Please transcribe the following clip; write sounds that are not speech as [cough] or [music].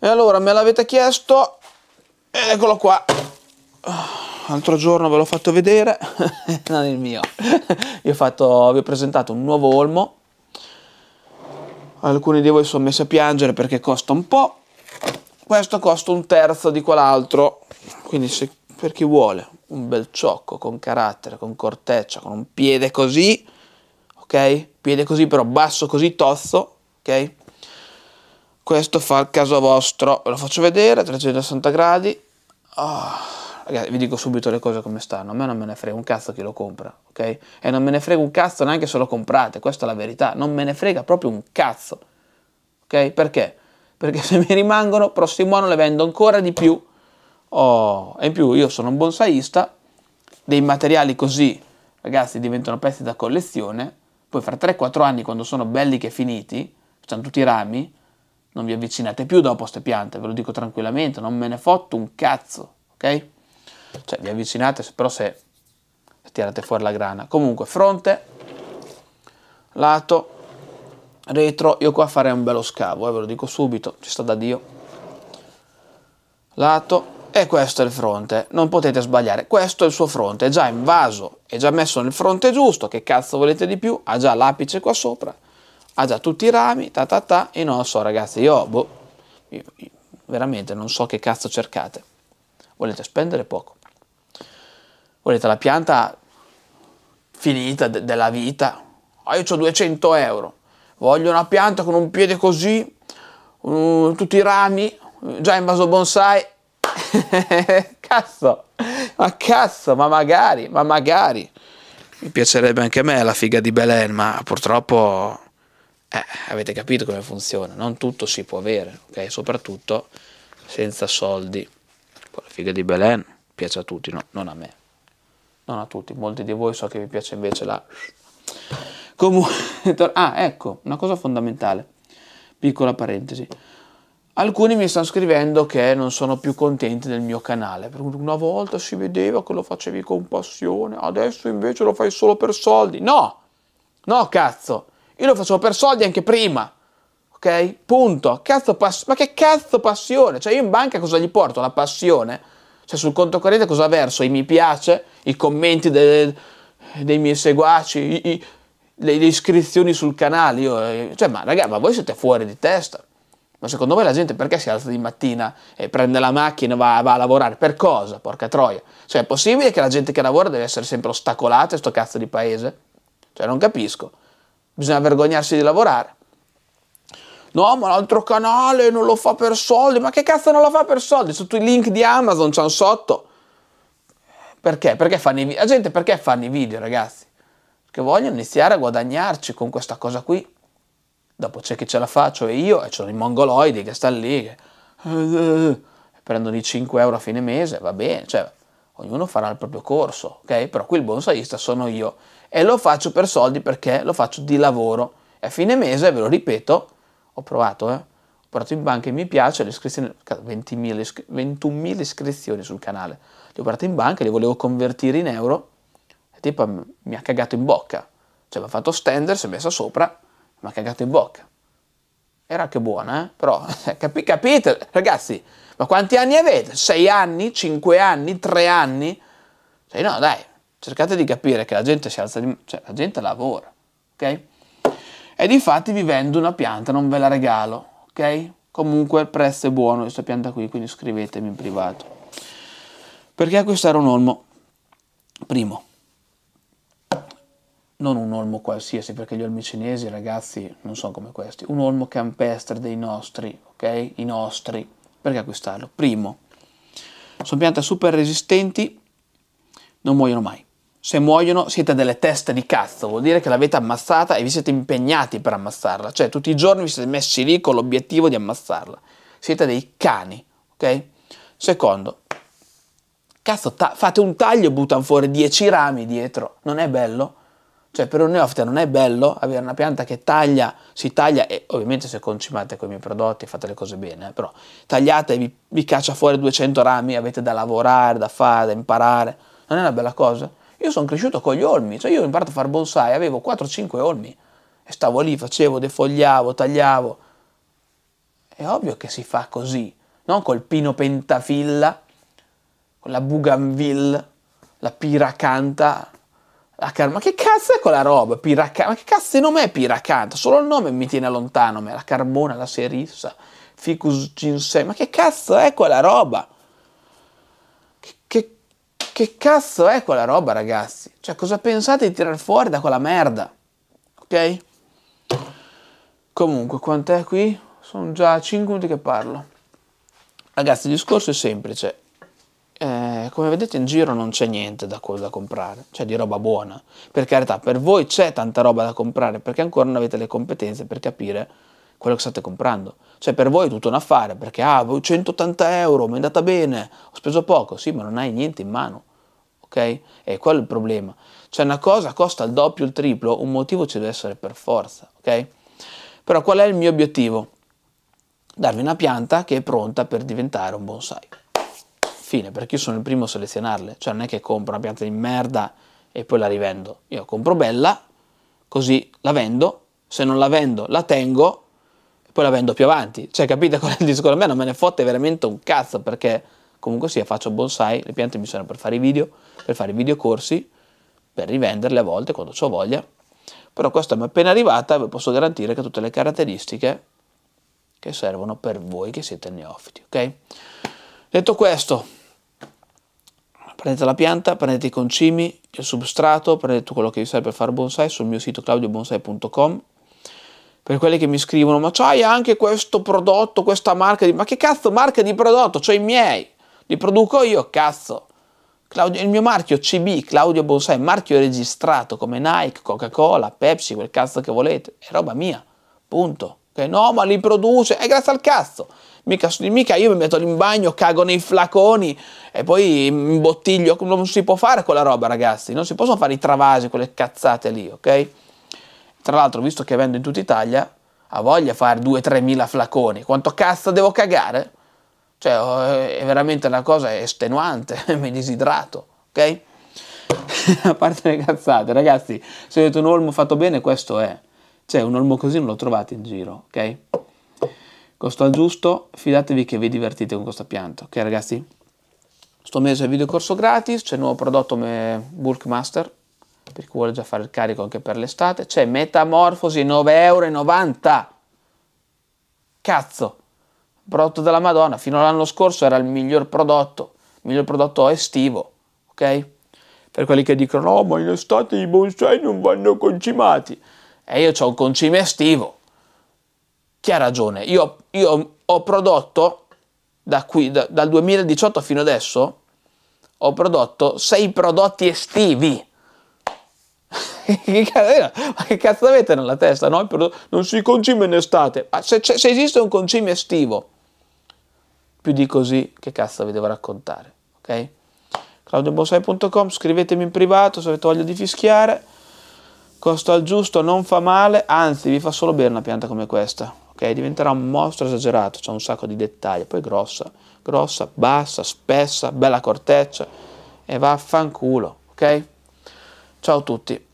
E allora me l'avete chiesto, ed eccolo qua. L'altro giorno ve l'ho fatto vedere, [laughs] non il mio. Io ho fatto, vi ho presentato un nuovo olmo. Alcuni di voi sono messi a piangere perché costa un po'. Questo costa un terzo di quell'altro. Quindi se, per chi vuole un bel ciocco con carattere, con corteccia, con un piede così, ok? Piede così però basso così tozzo, ok? questo fa il caso vostro ve lo faccio vedere 360 gradi oh, ragazzi vi dico subito le cose come stanno a me non me ne frega un cazzo chi lo compra ok e non me ne frega un cazzo neanche se lo comprate questa è la verità non me ne frega proprio un cazzo ok perché perché se mi rimangono prossimo anno le vendo ancora di più oh, e in più io sono un bonsaista dei materiali così ragazzi diventano pezzi da collezione poi fra 3-4 anni quando sono belli che finiti stanno tutti i rami non vi avvicinate più dopo queste piante, ve lo dico tranquillamente, non me ne fotto un cazzo, ok? Cioè vi avvicinate però se, se tirate fuori la grana. Comunque fronte, lato, retro, io qua farei un bello scavo, eh, ve lo dico subito, ci sto da Dio. Lato, e questo è il fronte, non potete sbagliare, questo è il suo fronte, è già invaso, è già messo nel fronte giusto, che cazzo volete di più, ha già l'apice qua sopra, ha già tutti i rami, ta ta ta, e non lo so ragazzi, io, boh, io, io, veramente non so che cazzo cercate. Volete spendere poco. Volete la pianta finita de della vita. Ah, io ho 200 euro. Voglio una pianta con un piede così, uh, tutti i rami, già in vaso bonsai. [laughs] cazzo, ma cazzo, ma magari, ma magari. Mi piacerebbe anche a me la figa di Belen, ma purtroppo eh, avete capito come funziona, non tutto si può avere, ok? Soprattutto senza soldi. Poi la figa di Belen piace a tutti, no, non a me. Non a tutti, molti di voi so che vi piace invece la... Comunque, [laughs] ah, ecco, una cosa fondamentale, piccola parentesi. Alcuni mi stanno scrivendo che non sono più contenti del mio canale, una volta si vedeva che lo facevi con passione, adesso invece lo fai solo per soldi. No! No, cazzo! Io lo facevo per soldi anche prima. Ok? Punto. Cazzo pass- ma che cazzo passione? Cioè io in banca cosa gli porto? La passione? Cioè sul conto corrente cosa verso? I mi piace? I commenti de- dei miei seguaci? I- i- le, iscrizioni sul canale? Io, eh, cioè ma ragazzi, ma voi siete fuori di testa. Ma secondo me la gente perché si alza di mattina e prende la macchina e va, va, a lavorare? Per cosa? Porca troia. Cioè, è possibile che la gente che lavora deve essere sempre ostacolata in questo cazzo di paese? Cioè, non capisco bisogna vergognarsi di lavorare. No, ma l'altro canale non lo fa per soldi. Ma che cazzo non lo fa per soldi? Sotto i link di Amazon c'hanno sotto. Perché? Perché fanno i video? La gente perché fanno i video, ragazzi? Perché vogliono iniziare a guadagnarci con questa cosa qui. Dopo c'è chi ce la fa, cioè io, e ci sono i mongoloidi che stanno lì, che... Eh, eh, eh, prendono i 5 euro a fine mese, va bene, cioè ognuno farà il proprio corso, ok? Però qui il bonsaista sono io e lo faccio per soldi perché lo faccio di lavoro e a fine mese, ve lo ripeto, ho provato, eh? ho provato in banca e mi piace, le iscrizioni, 20.000, 21.000 iscrizioni sul canale, le ho portate in banca, le volevo convertire in euro, e tipo mi ha cagato in bocca, cioè mi ha fatto stender, si è messa sopra, mi ha cagato in bocca. Era anche buona, eh? però [laughs] capi, capite, ragazzi, ma quanti anni avete? Sei anni? Cinque anni? Tre anni? Cioè, no, dai, cercate di capire che la gente si alza, di... cioè la gente lavora, ok? E di vi vendo una pianta, non ve la regalo, ok? Comunque il prezzo è buono questa pianta qui, quindi scrivetemi in privato. Perché acquistare un olmo? Primo, non un olmo qualsiasi, perché gli olmi cinesi, ragazzi, non sono come questi. Un olmo campestre dei nostri, ok? I nostri, perché acquistarlo? Primo, sono piante super resistenti, non muoiono mai. Se muoiono siete delle teste di cazzo, vuol dire che l'avete ammazzata e vi siete impegnati per ammazzarla, cioè tutti i giorni vi siete messi lì con l'obiettivo di ammazzarla. Siete dei cani, ok? Secondo, cazzo, fate un taglio e buttano fuori 10 rami dietro, non è bello? Cioè per un neofita non è bello avere una pianta che taglia, si taglia e ovviamente se concimate con i miei prodotti fate le cose bene, eh, però tagliate e vi, vi caccia fuori 200 rami, avete da lavorare, da fare, da imparare. Non è una bella cosa? Io sono cresciuto con gli olmi, cioè io ho imparato a fare bonsai, avevo 4-5 olmi e stavo lì, facevo, defogliavo, tagliavo. È ovvio che si fa così, non col pino pentafilla, con la bougainville, la piracanta, Ah, Car- ma che cazzo è quella roba? Piracanta. Ma che cazzo è? non è Piracanto, Solo il nome mi tiene lontano. Ma la carbona, la Serissa, Ficus Ginsei. Ma che cazzo è quella roba? Che, che, che cazzo è quella roba, ragazzi? Cioè, cosa pensate di tirar fuori da quella merda? Ok? Comunque, quant'è qui? Sono già 5 minuti che parlo. Ragazzi, il discorso è semplice eh, come vedete in giro non c'è niente da, da comprare, cioè di roba buona. Per carità, per voi c'è tanta roba da comprare perché ancora non avete le competenze per capire quello che state comprando. Cioè per voi è tutto un affare perché ah, 180 euro, mi è andata bene, ho speso poco, sì, ma non hai niente in mano. Ok? E quello è il problema. Cioè una cosa costa il doppio, il triplo, un motivo ci deve essere per forza, ok? Però qual è il mio obiettivo? Darvi una pianta che è pronta per diventare un bonsai fine, perché io sono il primo a selezionarle, cioè non è che compro una pianta di merda e poi la rivendo, io compro bella, così la vendo, se non la vendo la tengo e poi la vendo più avanti, cioè capite qual è il discorso? A me non me ne fotte veramente un cazzo perché comunque sia faccio bonsai, le piante mi servono per fare i video, per fare i videocorsi, per rivenderle a volte quando ho voglia, però questa mi è appena arrivata e vi posso garantire che tutte le caratteristiche che servono per voi che siete neofiti, ok? Detto questo, prendete la pianta, prendete i concimi, il substrato, prendete tutto quello che vi serve per fare bonsai sul mio sito claudiobonsai.com. Per quelli che mi scrivono, ma c'hai anche questo prodotto, questa marca di... Ma che cazzo marca di prodotto? C'ho i miei, li produco io, cazzo. Claudio, il mio marchio CB, Claudio Bonsai, marchio registrato come Nike, Coca-Cola, Pepsi, quel cazzo che volete, è roba mia, punto. Che No, ma li produce, è grazie al cazzo mica, mica io mi metto in bagno, cago nei flaconi e poi imbottiglio, non si può fare quella roba ragazzi, non si possono fare i travasi, quelle cazzate lì, ok? Tra l'altro visto che vendo in tutta Italia, ha voglia fare 2-3 mila flaconi, quanto cazzo devo cagare? Cioè oh, è veramente una cosa estenuante, [laughs] mi disidrato, ok? [laughs] a parte le cazzate, ragazzi, se avete un olmo fatto bene, questo è. Cioè, un olmo così non lo trovate in giro, ok? costo al giusto, fidatevi che vi divertite con questo pianto, ok ragazzi? Sto mese è video corso gratis, c'è il nuovo prodotto Bulk Master, per chi vuole già fare il carico anche per l'estate, c'è Metamorfosi 9,90€, euro. Cazzo! Prodotto della Madonna, fino all'anno scorso era il miglior prodotto, il miglior prodotto estivo, ok? Per quelli che dicono, no, ma in estate i bonsai non vanno concimati. E io ho un concime estivo, chi ha ragione? Io, io ho prodotto da qui, da, dal 2018 fino adesso, ho prodotto 6 prodotti estivi. [laughs] Eh, ma che cazzo avete nella testa? No, non si concime in estate. Ma se, se esiste un concime estivo, più di così, che cazzo vi devo raccontare? Ok? claudiobonsai.com, scrivetemi in privato se avete voglia di fischiare. Costo al giusto, non fa male, anzi vi fa solo bere una pianta come questa ok? Diventerà un mostro esagerato, c'è un sacco di dettagli, poi grossa, grossa, bassa, spessa, bella corteccia e va a fanculo, ok? Ciao a tutti.